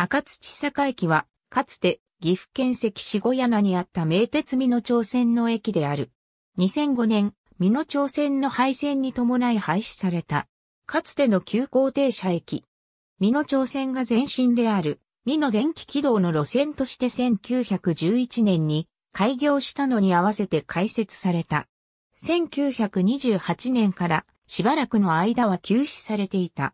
赤土坂駅は、かつて岐阜県関市小柳にあった名鉄美濃町線の駅である。2005年、美濃町線の廃線に伴い廃止された。かつての急行停車駅。美濃町線が前身である、美濃電気軌道の路線として1911年に開業したのに合わせて開設された。1928年からしばらくの間は休止されていた。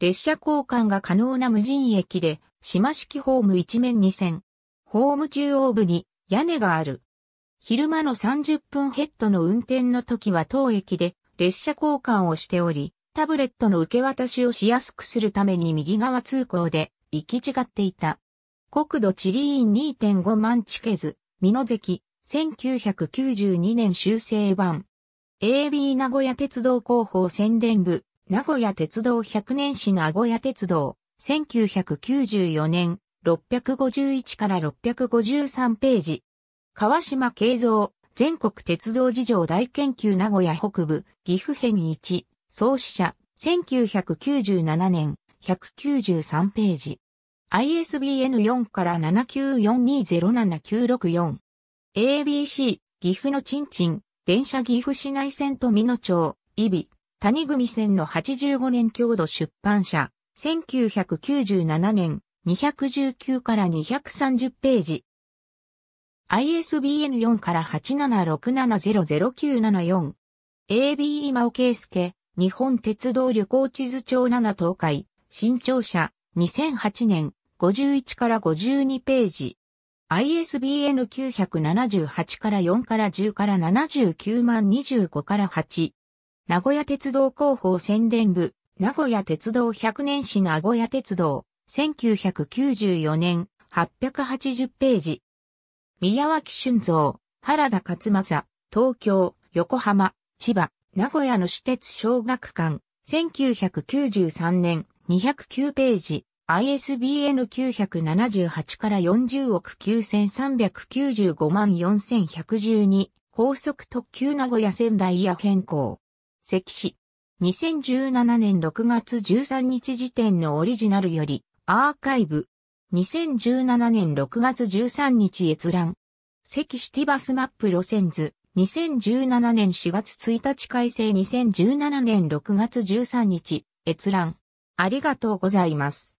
列車交換が可能な無人駅で、島式ホーム一面二線。ホーム中央部に屋根がある。昼間の30分ヘッドの運転の時は当駅で列車交換をしており、タブレットの受け渡しをしやすくするために右側通行で行き違っていた。国土地理院2.5万地ケ図、美濃関、1992年修正版。AB 名古屋鉄道広報宣伝部、名古屋鉄道100年市名古屋鉄道。1994年、651から653ページ。川島慶造、全国鉄道事情大研究名古屋北部、岐阜編1、創始者、1997年、193ページ。ISBN4 から79420794 6。ABC、岐阜のちんちん、電車岐阜市内線と美野町、伊比、谷組線の85年強度出版社、1997年219から230ページ。ISBN 4から876700974。AB 今尾圭介、日本鉄道旅行地図帳7東海、新庁舎、2008年、51から52ページ。ISBN 978から4から10から79万25から8。名古屋鉄道広報宣伝部、名古屋鉄道100年史名古屋鉄道、1994年、880ページ。宮脇俊造、原田勝正、東京、横浜、千葉、名古屋の私鉄小学館、1993年、209ページ。ISBN 978から40億9395万4112高速特急名古屋仙台や変更。関市2017年6月13日時点のオリジナルより、アーカイブ。2017年6月13日閲覧。セキシティバスマップ路線図。2017年4月1日改正2017年6月13日。閲覧。ありがとうございます。